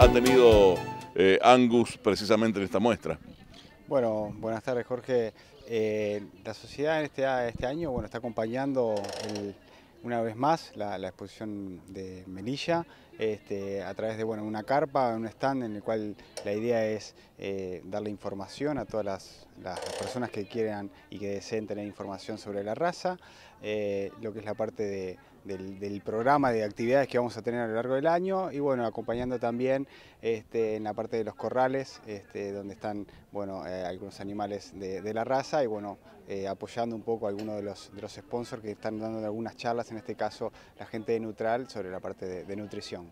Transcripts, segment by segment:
ha tenido eh, Angus precisamente en esta muestra? Bueno, buenas tardes Jorge. Eh, la sociedad en este, este, año bueno, está acompañando una vez más la exposición de Melilla este, a través de bueno, una carpa, un stand en el cual la idea es eh, darle información a todas las, personas que quieran y que deseen tener información sobre la raza, eh, lo que es la parte del, programa de actividades que vamos a tener a lo largo del año y bueno, acompañando también este, en la parte de los corrales, este, donde están bueno, eh, algunos animales de, la raza y bueno, apoyando un poco a algunos de los, sponsors que están dando algunas charlas, en este caso la gente de Neutral, sobre la parte de nutrición.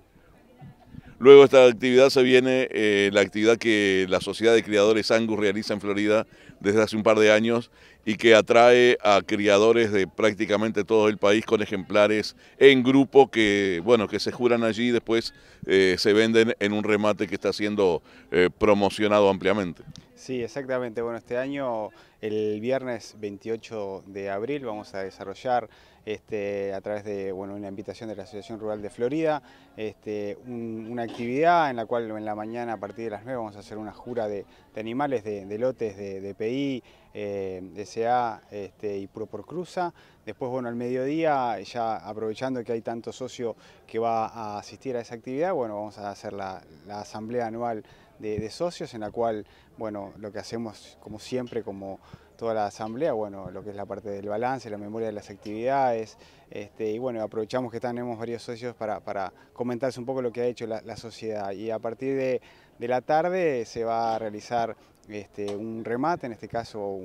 Luego esta actividad se viene eh, la actividad que la Sociedad de Criadores Angus realiza en Florida desde hace un par de años y que atrae a criadores de prácticamente todo el país con ejemplares en grupo que, bueno, que se juran allí y después eh, se venden en un remate que está siendo eh, promocionado ampliamente. Sí, exactamente. Bueno, este año el viernes 28 de abril vamos a desarrollar este, a través de bueno, una invitación de la Asociación Rural de Florida este, una actividad en la cual en la mañana a partir de las 9 vamos a hacer una jura de, animales, de, lotes de, de PI, eh, SA este, y Proporcruza. Después, bueno, al mediodía, ya aprovechando que hay tanto socio que va a asistir a esa actividad, bueno, vamos a hacer la, asamblea anual de, de, socios en la cual, bueno, lo que hacemos como siempre, como toda la asamblea, bueno, lo que es la parte del balance, la memoria de las actividades, este, y bueno, aprovechamos que tenemos varios socios para, comentarse un poco lo que ha hecho la, la sociedad. Y a partir de, de, la tarde se va a realizar este, un remate, en este caso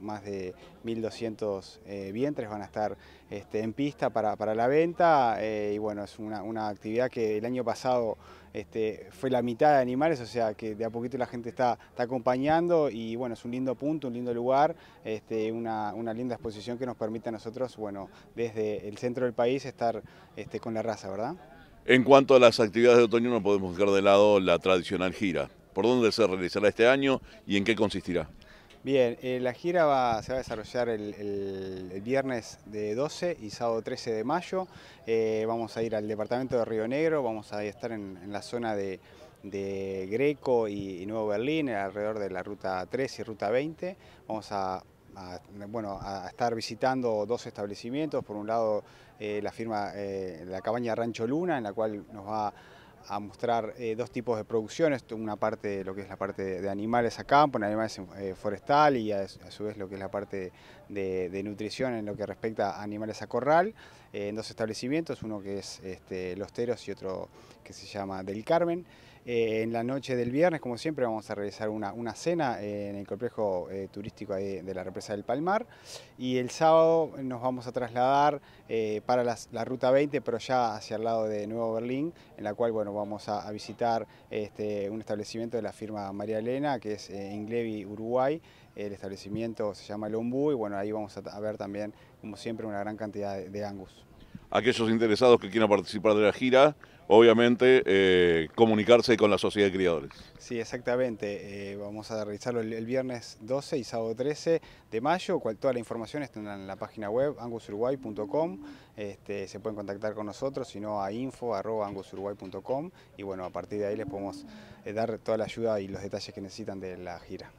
más de 1.200 eh, vientres van a estar este, en pista para, la venta eh, y bueno, es una, actividad que el año pasado este, fue la mitad de animales, o sea que de a poquito la gente está, acompañando y bueno, es un lindo punto, un lindo lugar, una, una, linda exposición que nos permite a nosotros, bueno, desde el centro del país estar con la raza, ¿verdad? En cuanto a las actividades de otoño no podemos dejar de lado la tradicional gira. ¿Por dónde se realizará este año y en qué consistirá? Bien, eh, la gira se va a desarrollar el, viernes de 12 y sábado 13 de mayo. Eh, vamos a ir al departamento de Río Negro, vamos a estar en, la zona de, Greco y, Nuevo Berlín, alrededor de la ruta 3 y ruta 20. Vamos a, bueno, a estar visitando dos establecimientos. Por un lado, eh, la firma La Cabaña Rancho Luna, en la cual nos va a a mostrar eh, dos tipos de producciones, una parte, lo que es la parte de animales a campo, en animales eh, forestal y a, su vez lo que es la parte de, nutrición en lo que respecta a animales a corral, eh, en dos establecimientos, uno que es este, Los Teros y otro que se llama Del Carmen. Eh, en la noche del viernes, como siempre, vamos a realizar una, cena eh, en el complejo eh, turístico de la represa del Palmar. Y el sábado nos vamos a trasladar para la ruta 20, pero ya hacia el lado de Nuevo Berlín, en la cual bueno, vamos a, visitar este, un establecimiento de la firma María Elena, que es Inglevi, Uruguay. El establecimiento se llama Lombú y bueno, ahí vamos a, ver también, como siempre, una gran cantidad de angus aquellos interesados que quieran participar de la gira, obviamente eh, comunicarse con la sociedad de criadores. Sí, exactamente. Eh, vamos a realizarlo el, viernes 12 y sábado 13 de mayo. toda la información está en la página web angusuruguay.com. Este, se pueden contactar con nosotros, sino a info.angusuruguay.com y bueno, a partir de ahí les podemos eh, dar toda la ayuda y los detalles que necesitan de la gira.